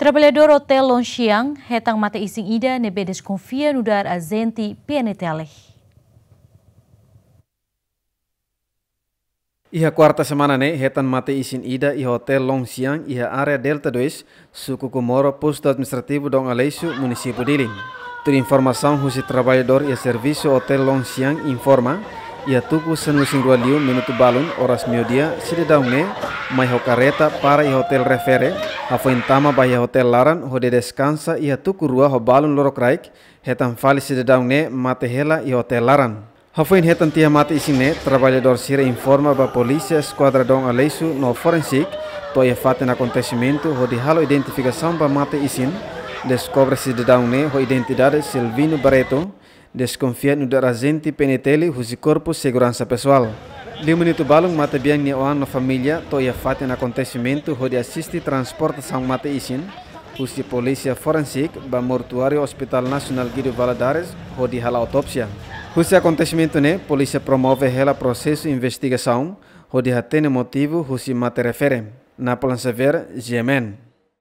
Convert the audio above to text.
Trabalhador Hotel Longxiang, Hetang mata ising ida nebe desconfia no dar azenti pianetele. Iha kuarta semana ne retan mate isin ida i hotel Longxiang iha area Delta 2, suku Kumoro, posto Administratif Dom Alesu município de Ilim. Tudo informação, trabalhador e serviço Hotel Longxiang informa ia tuku senu singualiu menutup balun oras miodia sida daunge mai para i hotel refere hafuin tama bahia hotel laran hode descansa ia tuku rua ho balun lorok raik hetan fali sida daunge mate hela i hotel laran hafoin hetan tia mate isine trabalhador sira informa ba polisia esquadra dong aleisu no forensik to ia faten acontecimento hode halo identificação ba mate isin descobre sida daunge ho identidade Silvino Barreto desconfiando do agente penitele Ruse Corpo Segurança Pessoal. De Balung Balong mata biang ni oan família toia fate na acontecimento onde assiste transportação mata isin, Ruse Polícia Forensic ba mortuário Hospital Nacional Guido Valadares onde hala autópsia. Ruse acontecimento né, polícia promove o processo de investigação onde ha tem motivo Ruse mata refere. Na plan ver Gemen.